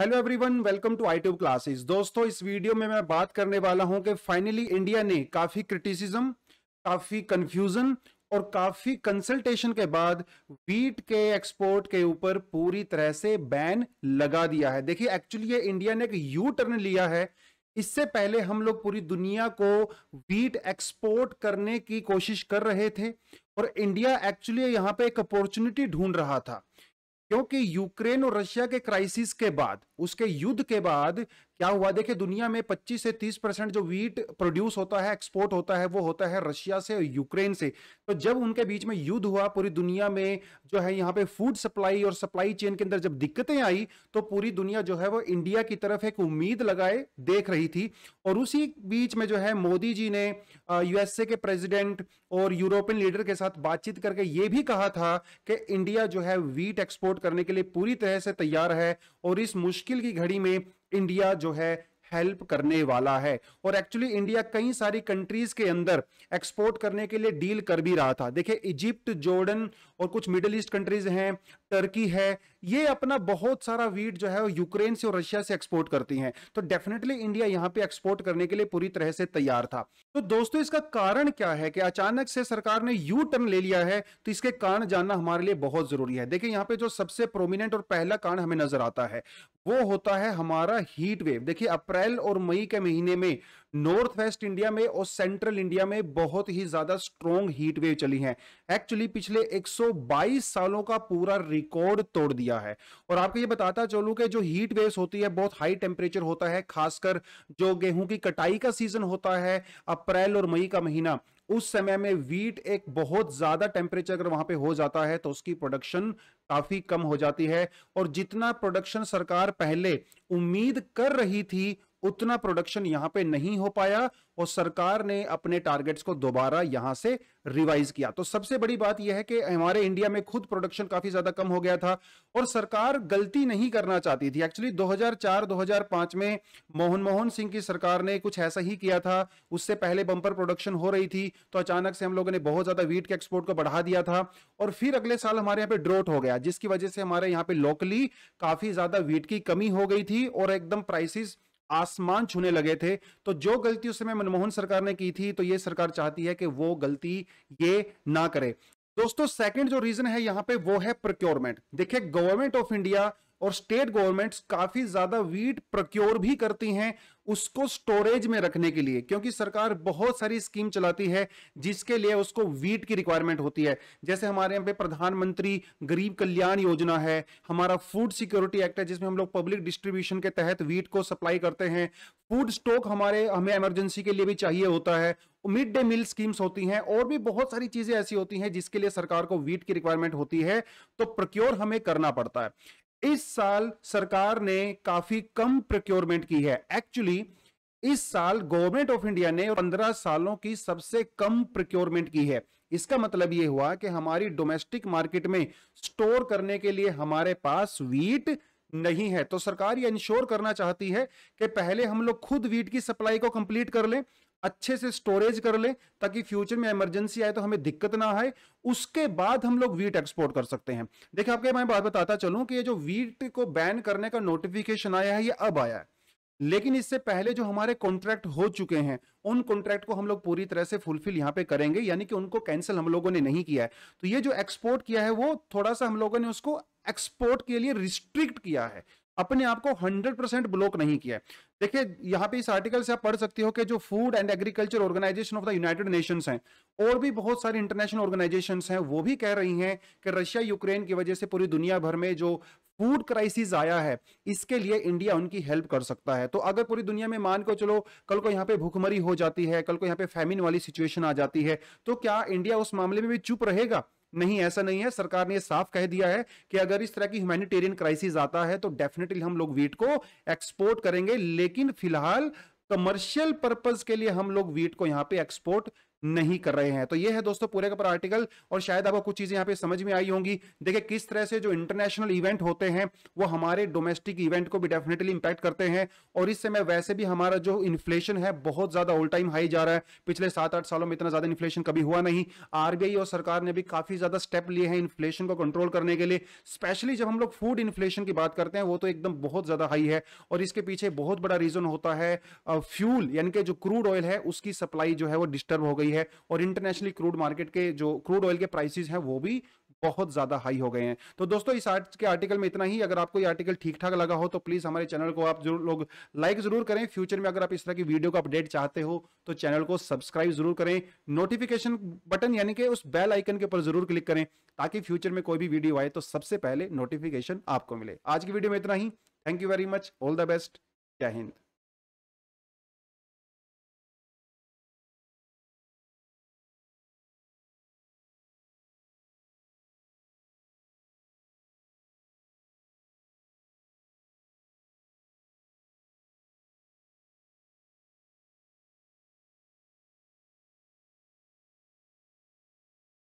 hello everyone welcome to I tube classes दोस्तों इस video में मैं बात करने वाला हूं कि फाइनली इंडिया ने काफी क्रिटिसिज्म काफी कंफ्यूजन और काफी कंसल्टेशन के बाद वीट के एक्सपोर्ट के ऊपर पूरी तरह से बैन लगा दिया है देखिए एक्चुअली ये इंडिया ने एक यू टर्न लिया है इससे पहले हम लोग पूरी दुनिया को वीट एक्सपोर्ट करने की कोशिश कर रहे थे और इंडिया एक्चुअली यहाँ पे एक अपॉर्चुनिटी ढूंढ रहा था क्योंकि यूक्रेन और रशिया के क्राइसिस के बाद उसके युद्ध के बाद क्या हुआ देखिए दुनिया में 25 से 30 परसेंट जो वीट प्रोड्यूस होता है एक्सपोर्ट होता है वो होता है रशिया से और यूक्रेन से तो जब उनके बीच में युद्ध हुआ पूरी दुनिया में जो है यहाँ पे फूड सप्लाई और सप्लाई चेन के अंदर जब दिक्कतें आई तो पूरी दुनिया जो है वो इंडिया की तरफ एक उम्मीद लगाए देख रही थी और उसी बीच में जो है मोदी जी ने यूएसए के प्रेजिडेंट और यूरोपियन लीडर के साथ बातचीत करके ये भी कहा था कि इंडिया जो है वीट एक्सपोर्ट करने के लिए पूरी तरह से तैयार है और इस मुश्किल की घड़ी में इंडिया जो है हेल्प करने वाला है और एक्चुअली इंडिया कई सारी कंट्रीज के अंदर एक्सपोर्ट करने के लिए डील कर भी रहा था देखिए इजिप्ट जॉर्डन और कुछ मिडिल ईस्ट कंट्रीज हैं टर्की है ये अपना बहुत सारा वीट जो है वो यूक्रेन से और रशिया से एक्सपोर्ट करती हैं तो डेफिनेटली इंडिया यहाँ पे एक्सपोर्ट करने के लिए पूरी तरह से तैयार था तो दोस्तों इसका कारण क्या है कि अचानक से सरकार ने यू टर्न ले लिया है तो इसके कारण जानना हमारे लिए बहुत जरूरी है देखिए यहाँ पे जो सबसे प्रोमिनेंट और पहला कारण हमें नजर आता है वो होता है हमारा हीट वेव देखिए अप्रैल अप्रैल और मई के महीने में नॉर्थ वेस्ट इंडिया में और सेंट्रल इंडिया में बहुत ही ज्यादा स्ट्रॉन्ग हीट वेव चली है एक्चुअली पिछले 122 सालों का पूरा रिकॉर्ड तोड़ दिया है और आपको ये बताता चलूं कि जो हीट वेव्स होती है बहुत हाई टेम्परेचर होता है खासकर जो गेहूं की कटाई का सीजन होता है अप्रैल और मई का महीना उस समय में वीट एक बहुत ज्यादा टेम्परेचर अगर वहां पे हो जाता है तो उसकी प्रोडक्शन काफी कम हो जाती है और जितना प्रोडक्शन सरकार पहले उम्मीद कर रही थी उतना प्रोडक्शन यहां पे नहीं हो पाया और सरकार ने अपने टारगेट्स को दोबारा यहां से रिवाइज किया तो सबसे बड़ी बात यह है कि हमारे इंडिया में खुद प्रोडक्शन काफी ज्यादा कम हो गया था और सरकार गलती नहीं करना चाहती थी एक्चुअली 2004-2005 में मोहन मोहन सिंह की सरकार ने कुछ ऐसा ही किया था उससे पहले बंपर प्रोडक्शन हो रही थी तो अचानक से हम लोगों ने बहुत ज्यादा वीट के एक्सपोर्ट को बढ़ा दिया था और फिर अगले साल हमारे यहाँ पे ड्रोट हो गया जिसकी वजह से हमारे यहाँ पे लोकली काफी ज्यादा वीट की कमी हो गई थी और एकदम प्राइसिस आसमान छूने लगे थे तो जो गलती उस समय मनमोहन सरकार ने की थी तो ये सरकार चाहती है कि वो गलती ये ना करे दोस्तों सेकंड जो रीजन है यहां पे वो है प्रोक्योरमेंट देखिए गवर्नमेंट ऑफ इंडिया और स्टेट गवर्नमेंट्स काफी ज्यादा वीट प्रक्योर भी करती हैं उसको स्टोरेज में रखने के लिए क्योंकि सरकार बहुत सारी स्कीम चलाती है जिसके लिए उसको वीट की रिक्वायरमेंट होती है जैसे हमारे यहाँ पे प्रधानमंत्री गरीब कल्याण योजना है हमारा फूड सिक्योरिटी एक्ट है जिसमें हम लोग पब्लिक डिस्ट्रीब्यूशन के तहत वीट को सप्लाई करते हैं फूड स्टॉक हमारे हमें एमरजेंसी के लिए भी चाहिए होता है मिड डे मील स्कीम्स होती हैं और भी बहुत सारी चीजें ऐसी होती हैं जिसके लिए सरकार को वीट की रिक्वायरमेंट होती है तो प्रक्योर हमें करना पड़ता है इस साल सरकार ने काफी कम प्रोक्योरमेंट की है एक्चुअली इस साल गवर्नमेंट ऑफ इंडिया ने 15 सालों की सबसे कम प्रोक्योरमेंट की है इसका मतलब यह हुआ कि हमारी डोमेस्टिक मार्केट में स्टोर करने के लिए हमारे पास वीट नहीं है तो सरकार यह इंश्योर करना चाहती है कि पहले हम लोग खुद वीट की सप्लाई को कंप्लीट कर लें अच्छे से स्टोरेज कर लें ताकि फ्यूचर में इमरजेंसी आए तो हमें दिक्कत ना आए उसके बाद हम लोग वीट एक्सपोर्ट कर सकते हैं देखिए आपके मैं बात बताता चलूं कि ये जो वीट को बैन करने का नोटिफिकेशन आया है ये अब आया है लेकिन इससे पहले जो हमारे कॉन्ट्रैक्ट हो चुके हैं उन कॉन्ट्रैक्ट को हम लोग पूरी तरह से फुलफिल यहाँ पे करेंगे यानी कि उनको कैंसिल हम लोगों ने नहीं किया है तो ये जो एक्सपोर्ट किया है वो थोड़ा सा हम लोगों ने उसको एक्सपोर्ट के लिए रिस्ट्रिक्ट किया है अपने आप को 100 परसेंट ब्लॉक नहीं किया है देखिए यहाँ पे इस आर्टिकल से आप पढ़ सकते हो कि जो food and agriculture organisation of the United Nations हैं और भी बहुत सारी इंटरनेशनल ऑर्गेनाइजेशन हैं वो भी कह रही हैं कि रशिया यूक्रेन की वजह से पूरी दुनिया भर में जो फूड क्राइसिस आया है इसके लिए इंडिया उनकी हेल्प कर सकता है तो अगर पूरी दुनिया में मान को चलो कल को यहाँ पे भूखमरी हो जाती है कल को यहाँ पे फैमिन वाली सिचुएशन आ जाती है तो क्या इंडिया उस मामले में भी चुप रहेगा नहीं ऐसा नहीं है सरकार ने साफ कह दिया है कि अगर इस तरह की ह्यूमैनिटेरियन क्राइसिस आता है तो डेफिनेटली हम लोग वीट को एक्सपोर्ट करेंगे लेकिन फिलहाल कमर्शियल पर्पज के लिए हम लोग वीट को यहां पे एक्सपोर्ट नहीं कर रहे हैं तो ये है दोस्तों पूरे का पूरा आर्टिकल और शायद आपको कुछ चीजें यहाँ पे समझ में आई होंगी देखिए किस तरह से जो इंटरनेशनल इवेंट होते हैं वो हमारे डोमेस्टिक इवेंट को भी डेफिनेटली इंपैक्ट करते हैं और इस समय वैसे भी हमारा जो इन्फ्लेशन है बहुत ज्यादा ऑल टाइम हाई जा रहा है पिछले सात आठ सालों में इतना ज्यादा इन्फ्लेशन कभी हुआ नहीं आरबीआई और सरकार ने भी काफी ज्यादा स्टेप लिए हैं इन्फ्लेशन को कंट्रोल करने के लिए स्पेशली जब हम लोग फूड इन्फ्लेशन की बात करते हैं वो तो एकदम बहुत ज्यादा हाई है और इसके पीछे बहुत बड़ा रीजन होता है फ्यूल यानी कि जो क्रूड ऑयल है उसकी सप्लाई जो है वो डिस्टर्ब हो गई गई है और इंटरनेशनली क्रूड मार्केट के जो क्रूड ऑयल के प्राइसेस हैं वो भी बहुत ज़्यादा हाई हो गए हैं तो दोस्तों इस आर्ट के आर्टिकल में इतना ही अगर आपको ये आर्टिकल ठीक ठाक लगा हो तो प्लीज़ हमारे चैनल को आप जरूर लोग लाइक ज़रूर करें फ्यूचर में अगर आप इस तरह की वीडियो को अपडेट चाहते हो तो चैनल को सब्सक्राइब ज़रूर करें नोटिफिकेशन बटन यानी कि उस बेल आइकन के ऊपर ज़रूर क्लिक करें ताकि फ्यूचर में कोई भी वीडियो आए तो सबसे पहले नोटिफिकेशन आपको मिले आज की वीडियो में इतना ही thank you very much all the best Jai Hind